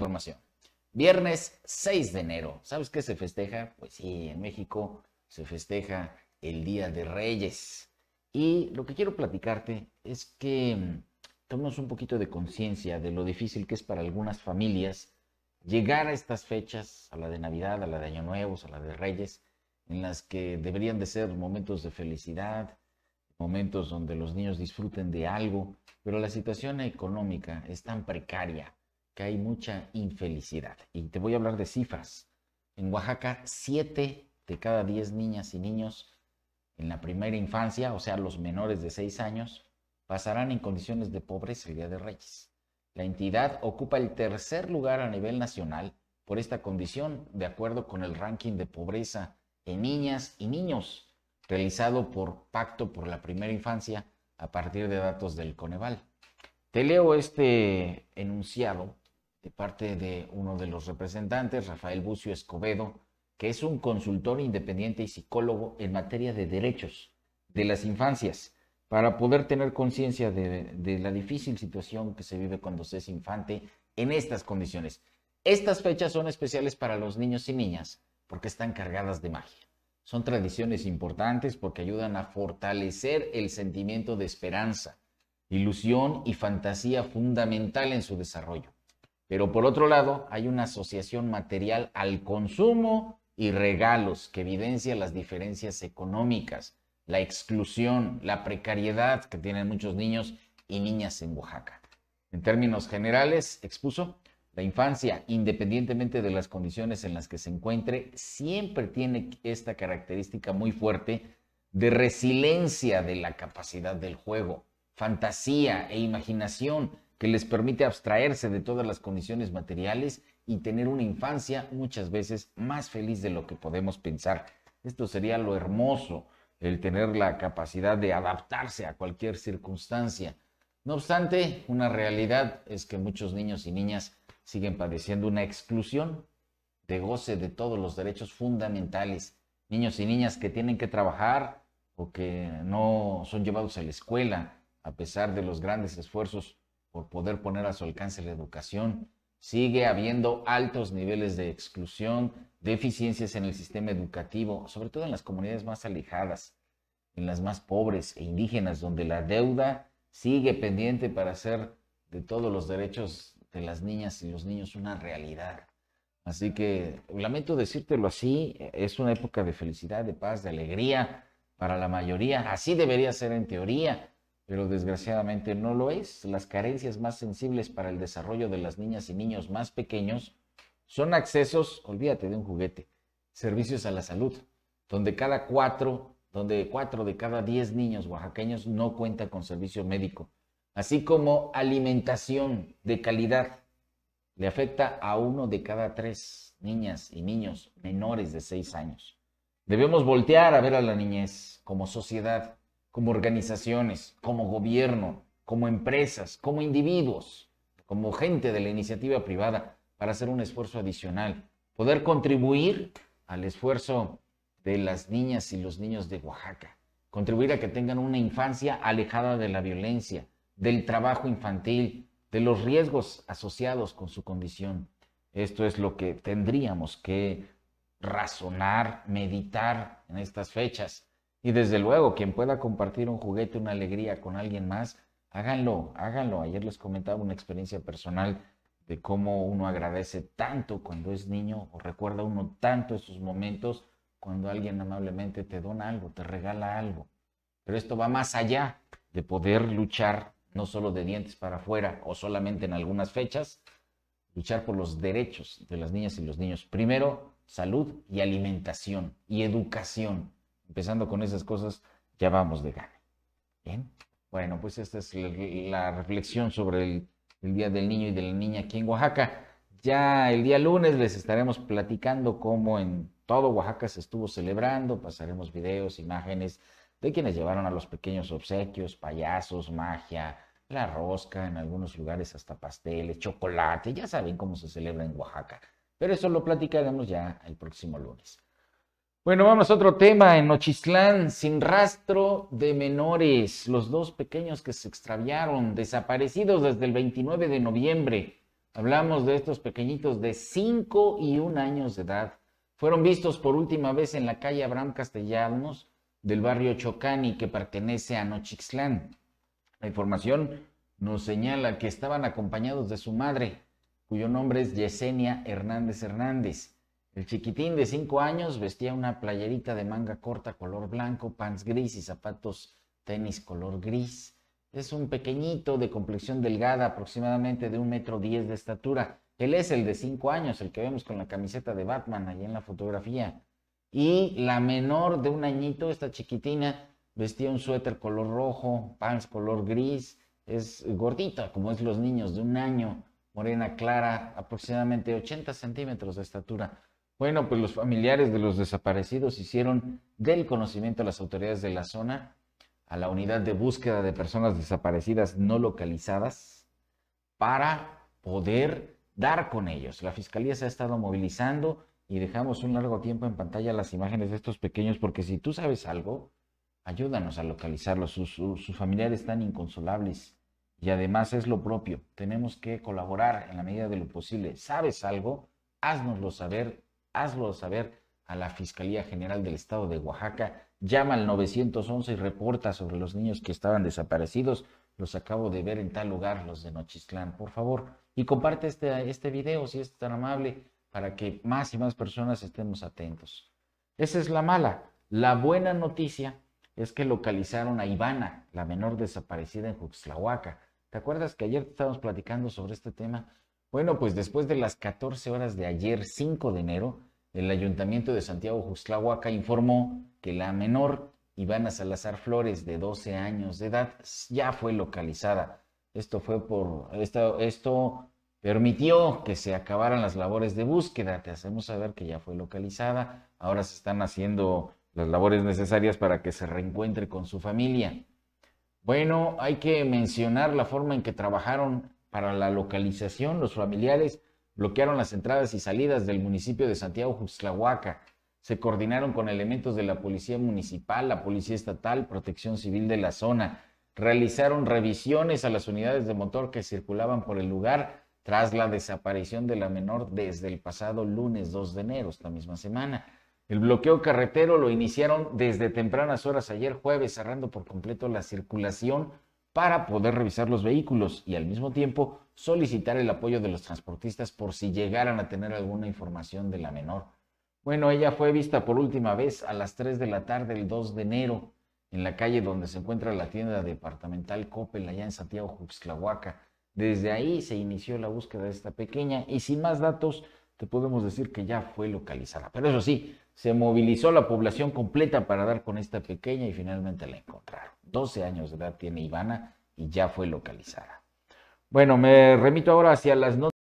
información. Viernes 6 de enero. ¿Sabes qué se festeja? Pues sí, en México se festeja el Día de Reyes. Y lo que quiero platicarte es que mm, tomemos un poquito de conciencia de lo difícil que es para algunas familias llegar a estas fechas, a la de Navidad, a la de Año Nuevo, a la de Reyes, en las que deberían de ser momentos de felicidad, momentos donde los niños disfruten de algo, pero la situación económica es tan precaria hay mucha infelicidad. Y te voy a hablar de cifras. En Oaxaca, 7 de cada 10 niñas y niños en la primera infancia, o sea, los menores de 6 años, pasarán en condiciones de pobreza el de Reyes. La entidad ocupa el tercer lugar a nivel nacional por esta condición, de acuerdo con el ranking de pobreza en niñas y niños, realizado por Pacto por la Primera Infancia a partir de datos del Coneval. Te leo este enunciado parte de uno de los representantes, Rafael Bucio Escobedo, que es un consultor independiente y psicólogo en materia de derechos de las infancias, para poder tener conciencia de, la difícil situación que se vive cuando se es infante en estas condiciones. Estas fechas son especiales para los niños y niñas porque están cargadas de magia. Son tradiciones importantes porque ayudan a fortalecer el sentimiento de esperanza, ilusión y fantasía fundamental en su desarrollo. Pero por otro lado, hay una asociación material al consumo y regalos que evidencia las diferencias económicas, la exclusión, la precariedad que tienen muchos niños y niñas en Oaxaca. En términos generales, expuso, la infancia, independientemente de las condiciones en las que se encuentre, siempre tiene esta característica muy fuerte de resiliencia de la capacidad del juego, fantasía e imaginación que les permite abstraerse de todas las condiciones materiales y tener una infancia muchas veces más feliz de lo que podemos pensar. Esto sería lo hermoso, el tener la capacidad de adaptarse a cualquier circunstancia. No obstante, una realidad es que muchos niños y niñas siguen padeciendo una exclusión de goce de todos los derechos fundamentales. Niños y niñas que tienen que trabajar o que no son llevados a la escuela a pesar de los grandes esfuerzos por poder poner a su alcance la educación. Sigue habiendo altos niveles de exclusión, deficiencias en el sistema educativo, sobre todo en las comunidades más alejadas, en las más pobres e indígenas, donde la deuda sigue pendiente para hacer de todos los derechos de las niñas y los niños una realidad. Así que lamento decírtelo así, es una época de felicidad, de paz, de alegría para la mayoría. Así debería ser en teoría, pero desgraciadamente no lo es. Las carencias más sensibles para el desarrollo de las niñas y niños más pequeños son accesos, olvídate de un juguete, servicios a la salud, donde cada cuatro, donde cuatro de cada diez niños oaxaqueños no cuenta con servicio médico, así como alimentación de calidad. Le afecta a uno de cada tres niñas y niños menores de seis años. Debemos voltear a ver a la niñez como sociedad como organizaciones, como gobierno, como empresas, como individuos, como gente de la iniciativa privada, para hacer un esfuerzo adicional, poder contribuir al esfuerzo de las niñas y los niños de Oaxaca, contribuir a que tengan una infancia alejada de la violencia, del trabajo infantil, de los riesgos asociados con su condición. Esto es lo que tendríamos que razonar, meditar en estas fechas y desde luego, quien pueda compartir un juguete, una alegría con alguien más, háganlo, háganlo. Ayer les comentaba una experiencia personal de cómo uno agradece tanto cuando es niño o recuerda uno tanto esos momentos cuando alguien amablemente te dona algo, te regala algo. Pero esto va más allá de poder luchar no solo de dientes para afuera o solamente en algunas fechas, luchar por los derechos de las niñas y los niños. Primero, salud y alimentación y educación empezando con esas cosas, ya vamos de gana. Bien, bueno, pues esta es la, reflexión sobre el, el, Día del Niño y de la Niña aquí en Oaxaca. Ya el día lunes les estaremos platicando cómo en todo Oaxaca se estuvo celebrando, pasaremos videos, imágenes de quienes llevaron a los pequeños obsequios, payasos, magia, la rosca, en algunos lugares hasta pasteles, chocolate, ya saben cómo se celebra en Oaxaca. Pero eso lo platicaremos ya el próximo lunes. Bueno, vamos a otro tema. En Nochislán, sin rastro de menores, los dos pequeños que se extraviaron, desaparecidos desde el 29 de noviembre. Hablamos de estos pequeñitos de 5 y 1 años de edad. Fueron vistos por última vez en la calle Abraham Castellanos del barrio Chocani, que pertenece a Nochixtlán. La información nos señala que estaban acompañados de su madre, cuyo nombre es Yesenia Hernández Hernández. El chiquitín de 5 años vestía una playerita de manga corta color blanco, pants gris y zapatos tenis color gris. Es un pequeñito de complexión delgada, aproximadamente de un metro diez de estatura. Él es el de cinco años, el que vemos con la camiseta de Batman ahí en la fotografía. Y la menor de un añito, esta chiquitina, vestía un suéter color rojo, pants color gris, es gordita, como es los niños de un año, morena clara, aproximadamente 80 centímetros de estatura. Bueno, pues los familiares de los desaparecidos hicieron del conocimiento a las autoridades de la zona, a la unidad de búsqueda de personas desaparecidas no localizadas, para poder dar con ellos. La fiscalía se ha estado movilizando y dejamos un largo tiempo en pantalla las imágenes de estos pequeños, porque si tú sabes algo, ayúdanos a localizarlos. Sus, sus familiares están inconsolables y además es lo propio. Tenemos que colaborar en la medida de lo posible. ¿Sabes algo? Haznoslo saber hazlo saber a la Fiscalía General del Estado de Oaxaca. Llama al 911 y reporta sobre los niños que estaban desaparecidos. Los acabo de ver en tal lugar, los de Nochistlán, por favor. Y comparte este, este video si es tan amable para que más y más personas estemos atentos. Esa es la mala. La buena noticia es que localizaron a Ivana, la menor desaparecida en Juxlahuaca. ¿Te acuerdas que ayer estábamos platicando sobre este tema? Bueno, pues después de las 14 horas de ayer, 5 de enero, el Ayuntamiento de Santiago Juxtlahuaca informó que la menor Ivana Salazar Flores, de 12 años de edad, ya fue localizada. Esto fue por. Esto, esto permitió que se acabaran las labores de búsqueda. Te hacemos saber que ya fue localizada. Ahora se están haciendo las labores necesarias para que se reencuentre con su familia. Bueno, hay que mencionar la forma en que trabajaron para la localización, los familiares bloquearon las entradas y salidas del municipio de Santiago Juxlahuaca. Se coordinaron con elementos de la Policía Municipal, la Policía Estatal, Protección Civil de la zona. Realizaron revisiones a las unidades de motor que circulaban por el lugar tras la desaparición de la menor desde el pasado lunes 2 de enero, esta misma semana. El bloqueo carretero lo iniciaron desde tempranas horas ayer jueves, cerrando por completo la circulación para poder revisar los vehículos y al mismo tiempo solicitar el apoyo de los transportistas por si llegaran a tener alguna información de la menor. Bueno, ella fue vista por última vez a las 3 de la tarde el 2 de enero en la calle donde se encuentra la tienda departamental Coppel allá en Santiago Juxlahuaca. Desde ahí se inició la búsqueda de esta pequeña y sin más datos te podemos decir que ya fue localizada. Pero eso sí, se movilizó la población completa para dar con esta pequeña y finalmente la encontraron. 12 años de edad tiene Ivana y ya fue localizada. Bueno, me remito ahora hacia las notas.